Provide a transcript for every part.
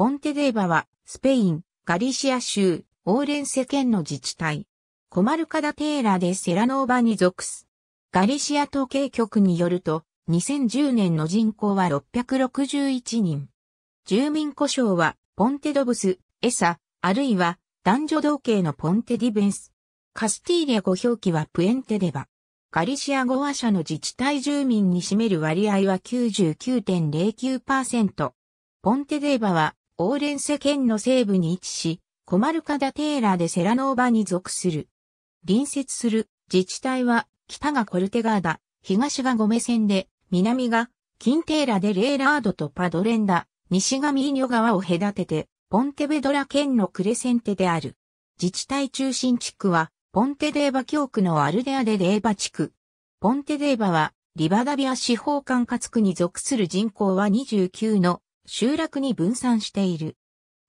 ポンテデーバは、スペイン、ガリシア州、オーレンセ県の自治体。コマルカダテーラでセラノーバに属す。ガリシア統計局によると、2010年の人口は661人。住民故障は、ポンテドブス、エサ、あるいは、男女同系のポンテディベンス。カスティーリア語表記はプエンテデバ。ガリシア語話者の自治体住民に占める割合は99.09%。ポンテデーバはオーレンセ県の西部に位置し、コマルカダテーラでセラノーバに属する。隣接する自治体は、北がコルテガーダ、東がゴメ線で、南がキンテーラでレーラードとパドレンダ、西がミーニョ川を隔てて、ポンテベドラ県のクレセンテである。自治体中心地区は、ポンテデーバ教区のアルデアデレーバ地区。ポンテデーバは、リバダビア司法管轄区に属する人口は29の集落に分散している。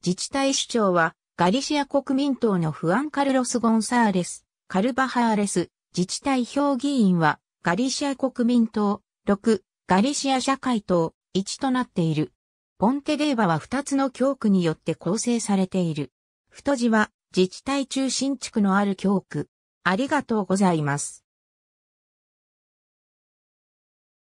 自治体首長は、ガリシア国民党のフアン・カルロス・ゴンサーレス、カルバハーレス、自治体評議員は、ガリシア国民党、6、ガリシア社会党、1となっている。ポンテデーバは2つの教区によって構成されている。太字は、自治体中心地区のある教区。ありがとうございます。